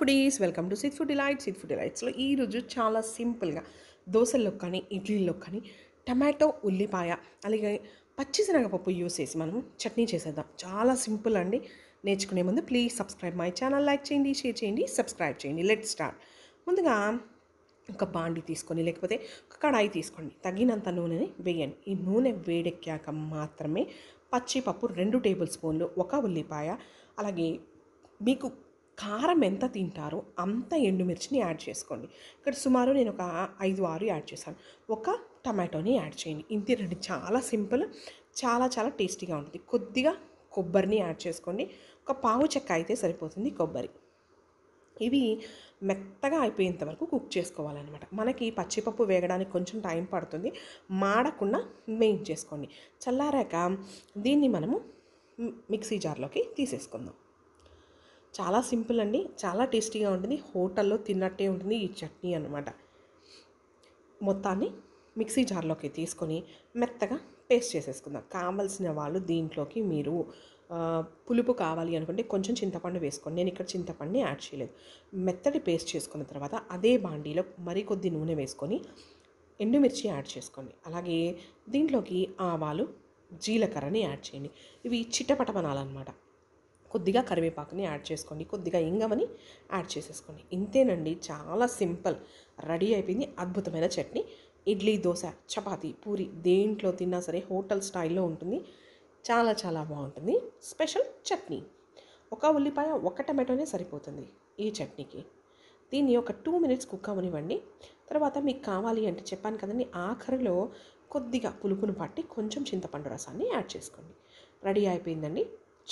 foodies welcome to six food lights sit food డిలైట్స్లో ఈరోజు చాలా సింపుల్గా దోశల్లో కానీ ఇడ్లీల్లో కానీ టమాటో ఉల్లిపాయ అలాగే పచ్చిశనగపప్పు యూస్ చేసి మనము చట్నీ చేసేద్దాం చాలా సింపుల్ అండి నేర్చుకునే ముందు please subscribe my channel like చేయండి షేర్ చేయండి సబ్స్క్రైబ్ చేయండి లెట్ స్టార్ట్ ముందుగా ఒక బాండి తీసుకొని లేకపోతే ఒక కడాయి తీసుకోండి తగినంత నూనెని వేయండి ఈ నూనె వేడెక్కాక మాత్రమే పచ్చిపప్పు రెండు టేబుల్ స్పూన్లు ఒక ఉల్లిపాయ అలాగే మీకు కారం ఎంత తింటారో అంత ఎండుమిర్చిని యాడ్ చేసుకోండి ఇక్కడ సుమారు నేను ఒక ఐదు ఆరు యాడ్ చేశాను ఒక టమాటోని యాడ్ చేయండి రెండు చాలా సింపుల్ చాలా చాలా టేస్టీగా ఉంటుంది కొద్దిగా కొబ్బరిని యాడ్ చేసుకోండి ఒక పావు చెక్క అయితే సరిపోతుంది కొబ్బరి ఇవి మెత్తగా అయిపోయేంత వరకు కుక్ చేసుకోవాలన్నమాట మనకి పచ్చిపప్పు వేగడానికి కొంచెం టైం పడుతుంది మాడకుండా మెయిన్ చేసుకోండి చల్లారాక దీన్ని మనము మిక్సీ జార్లోకి తీసేసుకుందాం చాలా సింపుల్ అండి చాలా టేస్టీగా ఉంటుంది హోటల్లో తిన్నట్టే ఉంటుంది ఈ చట్నీ అనమాట మొత్తాన్ని మిక్సీ జార్లోకి తీసుకొని మెత్తగా పేస్ట్ చేసేసుకుందాం కావలసిన వాళ్ళు దీంట్లోకి మీరు పులుపు కావాలి అనుకుంటే కొంచెం చింతపండు వేసుకోండి నేను ఇక్కడ చింతపండుని యాడ్ చేయలేదు మెత్తటి పేస్ట్ చేసుకున్న తర్వాత అదే బాండీలో మరికొద్ది నూనె వేసుకొని ఎండుమిర్చి యాడ్ చేసుకోండి అలాగే దీంట్లోకి ఆవాలు జీలకర్రని యాడ్ చేయండి ఇవి చిట్టపటమనాలన్నమాట కొద్దిగా కరివేపాకుని యాడ్ చేసుకోండి కొద్దిగా ఇంగమని యాడ్ చేసేసుకోండి ఇంతేనండి చాలా సింపుల్ రెడీ అయిపోయింది అద్భుతమైన చట్నీ ఇడ్లీ దోశ చపాతి పూరి దేంట్లో తిన్నా సరే హోటల్ స్టైల్లో ఉంటుంది చాలా చాలా బాగుంటుంది స్పెషల్ చట్నీ ఒక ఉల్లిపాయ ఒక టమాటోనే సరిపోతుంది ఈ చట్నీకి దీన్ని ఒక టూ మినిట్స్ కుక్ అవనివ్వండి తర్వాత మీకు కావాలి అంటే చెప్పాను కదండి ఆఖరిలో కొద్దిగా పులుపును పట్టి కొంచెం చింతపండు రసాన్ని యాడ్ చేసుకోండి రెడీ అయిపోయిందండి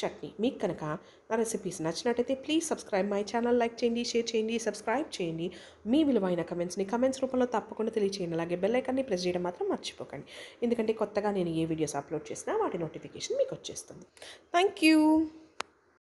చట్నీ మీకు కనుక నా రెసిపీస్ నచ్చినట్టయితే please subscribe my channel like చేయండి షేర్ చేయండి సబ్స్క్రైబ్ చేయండి మీ విలువైన కమెంట్స్ని కమెంట్స్ రూపంలో తప్పకుండా తెలియచేయండి అలాగే బెల్ ఐకాన్ని ప్రెస్ చేయడం మాత్రం మర్చిపోకండి ఎందుకంటే కొత్తగా నేను ఏ వీడియోస్ అప్లోడ్ చేసినా వాటి నోటిఫికేషన్ మీకు వచ్చేస్తుంది థ్యాంక్ యూ